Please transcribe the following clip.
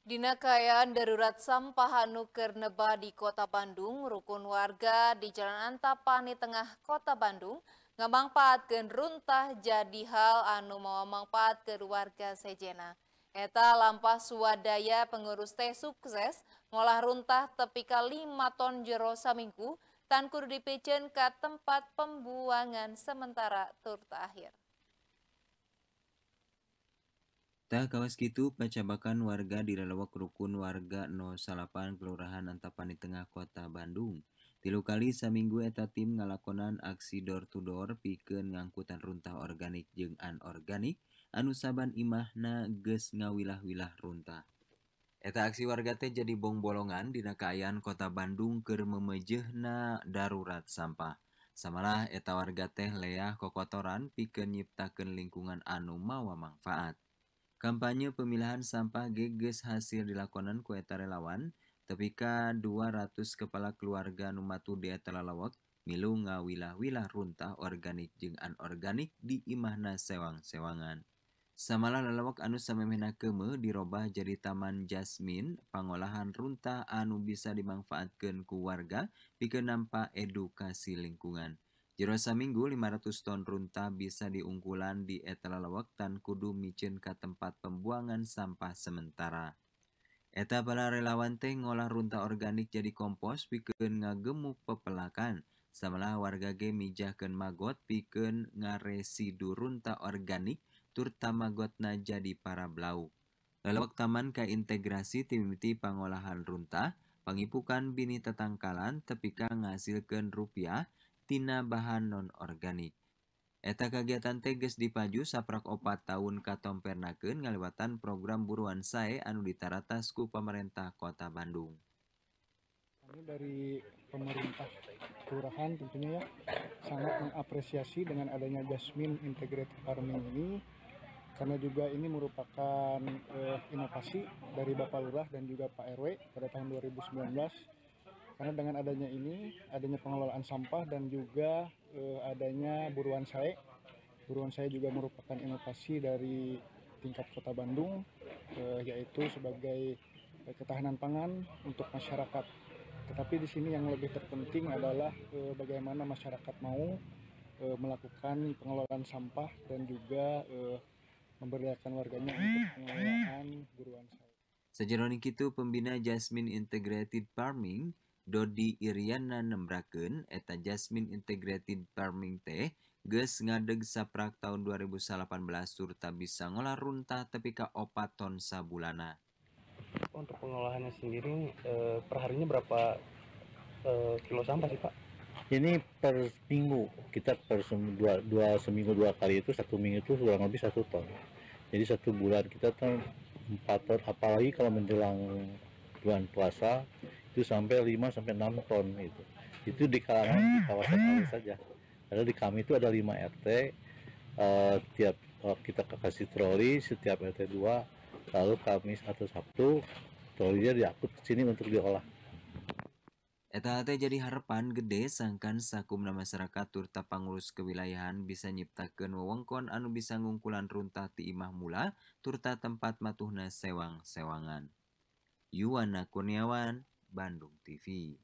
Dina Kayaan Darurat Sampah Nuker Neba di Kota Bandung, rukun warga di Jalan Antapani Tengah Kota Bandung, ke runtah jadi hal anu mau ke warga sejena. Eta lampah swadaya pengurus teh sukses ngolah runtah tepika 5 ton jero saminggu tan dipecen ke tempat pembuangan sementara tur akhir. Kawaskitub pe cabbaakan warga dilewak rukun warga 0 salapan Kelurahan anta panitengah kota Bandung tilu kali saminggu eta tim ngalakonan aksi doortudor pike ngangkutan runta organik je an organik anu Saban Imahnages ngawilahwilah runta eta aksi warga teh jadi bogbolongan dinakaian kota Bandungker memmeehhna darurat sampah samalah eta warga teh leah kokkotoran pike nyiptakan lingkungan anu mawa manfaat kampanye pemilihan sampah geges hasil dilakonan Kuta relawan tapipika 200 kepala keluarga Nutu De Telawok millu Ngawilahwilah runta organik jean organik di Imahna Sewang Sewangan. Samalanlawwak anu Sammena Keme dirubah jadi taman jasmin pengolahan Runta anu bisa dimanfaatkan keluarga pika nampak edukasi lingkungan. minggu 500 ton runta bisa diungkulan di etala lewaktan kudu micin ke tempat pembuangan sampah sementara Eteta be relawan tegolah runta organik jadi kompos piken ngagemu pepelakan samalah warga ge mijahken magot piken ngareidu runta organik turta magotna jadi para blauu leok taman keintegrasi Timiti pengolahan runta pengipukan bini tetangkalan tepika ngasilken rupiah dan tina bahan non-organik. Eta kegiatan teges dipaju saprak opat tahun katompernakeun ngaliwatan program buruan sae anu ditaratas ku pemerintah kota Bandung. Kami dari pemerintah kelurahan tentunya ya sangat mengapresiasi dengan adanya Jasmine Integrated Farming ini karena juga ini merupakan eh, inovasi dari Bapak Lurah dan juga Pak RW pada tahun 2019 karena dengan adanya ini, adanya pengelolaan sampah dan juga eh, adanya buruan saya, buruan saya juga merupakan inovasi dari tingkat kota Bandung, eh, yaitu sebagai eh, ketahanan pangan untuk masyarakat. Tetapi di sini yang lebih terpenting adalah eh, bagaimana masyarakat mau eh, melakukan pengelolaan sampah dan juga eh, memberdayakan warganya untuk pengelolaan buruan saya Sejarah itu pembina Jasmine Integrated Farming Dodi Iriana nembraken eta Jasmine Integrated Farming teh geus ngadeg saprak tahun 2018 surta bisa ngolah runtah tapi ka 4 ton sabulana. Untuk pengolahannya sendiri eh, perharinya berapa eh, kilo sampah sih Pak? Ini per minggu kita per seminggu dua, dua seminggu dua kali itu satu minggu itu kurang lebih satu ton. Jadi satu bulan kita tuh empat ton. Apalagi kalau menjelang bulan puasa itu sampai 5 sampai 6 ton itu. Itu di kalangan di kawasan kami saja. Ada di kami itu ada 5 RT uh, tiap uh, kita kasih troli setiap RT 2 lalu kamis atau Sabtu trolinya diangkut ke sini untuk diolah. Eta jadi harapan gede sangkan sakumna masyarakat turta pangurus kewilayahan bisa nyiptakan wewengkon anu bisa ngungkulan runtah ti imah mula turta tempat matuhna sewang-sewangan. Yuwana Kurniawan Bandung TV.